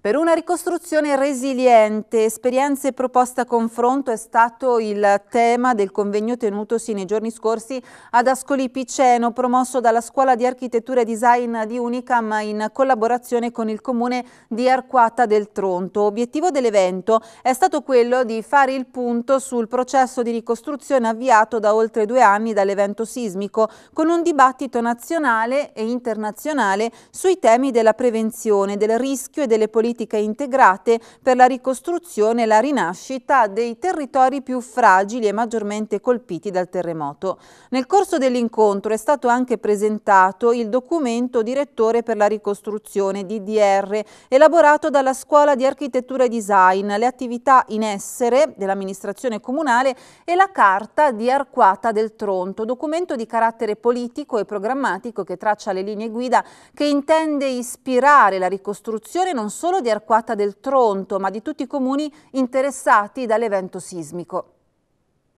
Per una ricostruzione resiliente, esperienze proposte a confronto è stato il tema del convegno tenutosi nei giorni scorsi ad Ascoli Piceno, promosso dalla Scuola di Architettura e Design di Unicam in collaborazione con il comune di Arquata del Tronto. Obiettivo dell'evento è stato quello di fare il punto sul processo di ricostruzione avviato da oltre due anni dall'evento sismico, con un dibattito nazionale e internazionale sui temi della prevenzione, del rischio e delle politiche politiche integrate per la ricostruzione e la rinascita dei territori più fragili e maggiormente colpiti dal terremoto. Nel corso dell'incontro è stato anche presentato il documento direttore per la ricostruzione DDR elaborato dalla Scuola di Architettura e Design, le attività in essere dell'amministrazione comunale e la Carta di Arquata del Tronto, documento di carattere politico e programmatico che traccia le linee guida che intende ispirare la ricostruzione non solo solo di Arquata del Tronto, ma di tutti i comuni interessati dall'evento sismico.